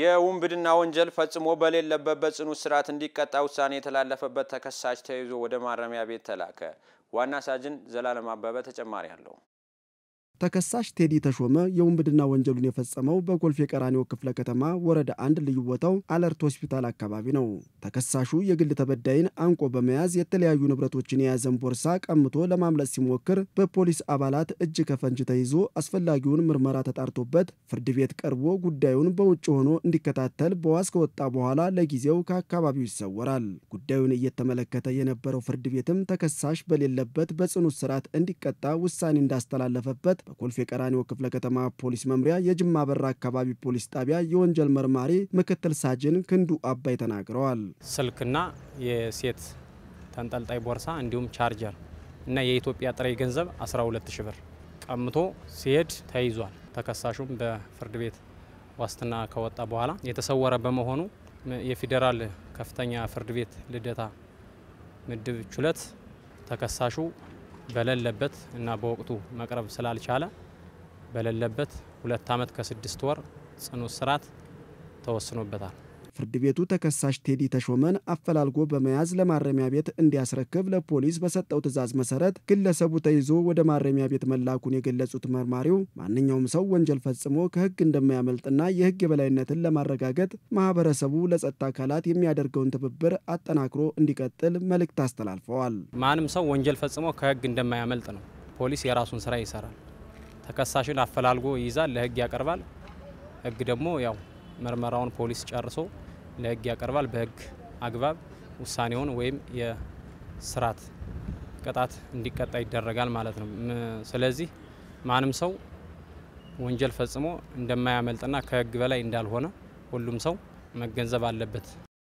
የውንብድና ወንጀል ፈጽሞ በሌለበት በጽኑ እስራት እንዲቀጣ ውሳኔ የተላለፈበት ተከሳሽ ተይዞ ወደ ማረሚያ ቤት ተላከ። ዋና ሳጅን ዘላለም አበበ ተጨማሪ አለው። ተከሳሽ ቴዲ ተሾመ የውንብድና ወንጀሉን የፈጸመው በጎልፍ ቀራኒዮ ክፍለ ከተማ ወረዳ አንድ ልዩ ቦታው አለርት ሆስፒታል አካባቢ ነው። ተከሳሹ የግል ተበዳይን አንቆ በመያዝ የተለያዩ ንብረቶችን የያዘን ቦርሳ ቀምቶ ለማምለጥ ሲሞክር በፖሊስ አባላት እጅ ከፈንጅ ተይዞ አስፈላጊውን ምርመራ ተጣርቶበት ፍርድ ቤት ቀርቦ ጉዳዩን በውጭ ሆኖ እንዲከታተል በዋስ ከወጣ በኋላ ለጊዜው ከአካባቢው ይሰወራል። ጉዳዩን እየተመለከተ የነበረው ፍርድ ቤትም ተከሳሽ በሌለበት በጽኑ እስራት እንዲቀጣ ውሳኔ እንዳስተላለፈበት በኮልፌ ቀራኒዮ ክፍለ ከተማ ፖሊስ መምሪያ የጅማ በራ አካባቢ ፖሊስ ጣቢያ የወንጀል መርማሪ ምክትል ሳጅን ክንዱ አባይ ተናግረዋል። ስልክና የሴት ተንጠልጣይ ቦርሳ እንዲሁም ቻርጀር እና የኢትዮጵያ ጥሬ ገንዘብ 12 ሺ ብር ቀምቶ ሲሄድ ተይዟል። ተከሳሹም በፍርድ ቤት ዋስትና ከወጣ በኋላ የተሰወረ በመሆኑ የፌዴራል ከፍተኛ ፍርድ ቤት ልደታ ምድብ ችሎት ተከሳሹ በሌለበት እና በወቅቱ መቅረብ ስላልቻለ በሌለበት ሁለት ዓመት ከስድስት ወር ጽኑ እስራት ተወስኖበታል። ፍርድ ቤቱ ተከሳሽ ቴዲ ተሾመን አፈላልጎ በመያዝ ለማረሚያ ቤት እንዲያስረክብ ለፖሊስ በሰጠው ትዕዛዝ መሰረት ግለሰቡ ተይዞ ወደ ማረሚያ ቤት መላኩን የገለጹት መርማሪው ማንኛውም ሰው ወንጀል ፈጽሞ ከህግ እንደማያመልጥና የህግ የበላይነትን ለማረጋገጥ ማህበረሰቡ ለጸጥታ አካላት የሚያደርገውን ትብብር አጠናክሮ እንዲቀጥል መልእክት አስተላልፈዋል። ማንም ሰው ወንጀል ፈጽሞ ከህግ እንደማያመልጥ ነው። ፖሊስ የራሱን ስራ ይሰራል። ተከሳሽን አፈላልጎ ይይዛል፣ ለህግ ያቀርባል። ህግ ደግሞ ያው ምርመራውን ፖሊስ ጨርሶ ለህግ ያቀርባል። በህግ አግባብ ውሳኔውን ወይም የስራት ቅጣት እንዲቀጣ ይደረጋል ማለት ነው። ስለዚህ ማንም ሰው ወንጀል ፈጽሞ እንደማያመልጥና ከህግ በላይ እንዳልሆነ ሁሉም ሰው መገንዘብ አለበት።